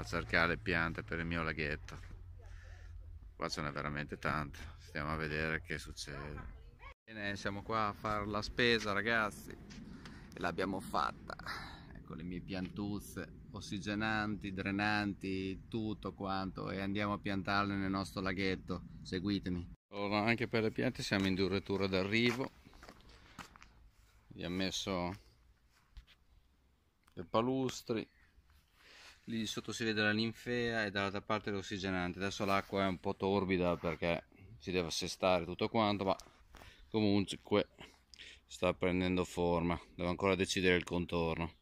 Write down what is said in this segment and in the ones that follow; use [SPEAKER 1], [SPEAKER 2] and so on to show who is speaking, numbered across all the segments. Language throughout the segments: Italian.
[SPEAKER 1] a cercare le piante per il mio laghetto qua ce n'è veramente tante stiamo a vedere che succede bene siamo qua a fare la spesa ragazzi e l'abbiamo fatta ecco le mie piantuzze ossigenanti drenanti tutto quanto e andiamo a piantarle nel nostro laghetto seguitemi allora, anche per le piante siamo in dirittura d'arrivo abbiamo messo le palustri lì sotto si vede la ninfea e dall'altra parte l'ossigenante adesso l'acqua è un po' torbida perché si deve assestare tutto quanto ma comunque sta prendendo forma devo ancora decidere il contorno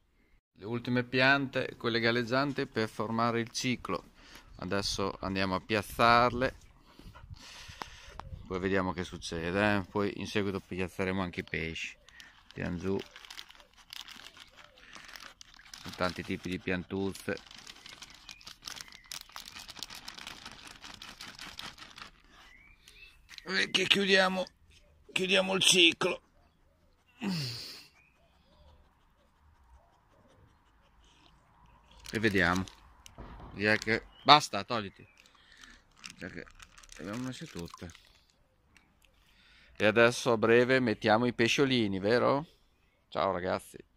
[SPEAKER 1] le ultime piante quelle galleggianti per formare il ciclo adesso andiamo a piazzarle poi vediamo che succede eh? poi in seguito piazzeremo anche i pesci tiriamo giù tanti tipi di piantuzze
[SPEAKER 2] perché eh, chiudiamo, chiudiamo il ciclo.
[SPEAKER 1] E vediamo. Direi che... Basta, togliti. Perché abbiamo messo tutte. E adesso a breve mettiamo i pesciolini, vero? Ciao ragazzi.